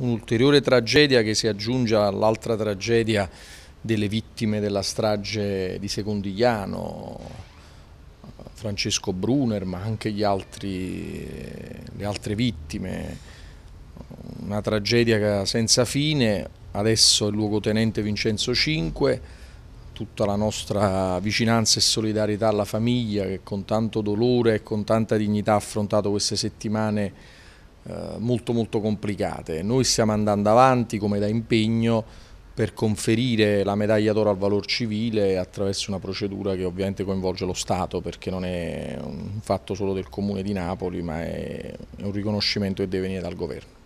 Un'ulteriore tragedia che si aggiunge all'altra tragedia delle vittime della strage di Secondigliano, Francesco Brunner, ma anche altri, le altre vittime. Una tragedia senza fine, adesso il luogotenente Vincenzo Cinque tutta la nostra vicinanza e solidarietà alla famiglia che con tanto dolore e con tanta dignità ha affrontato queste settimane eh, molto molto complicate. Noi stiamo andando avanti come da impegno per conferire la medaglia d'oro al valor civile attraverso una procedura che ovviamente coinvolge lo Stato perché non è un fatto solo del Comune di Napoli ma è un riconoscimento che deve venire dal Governo.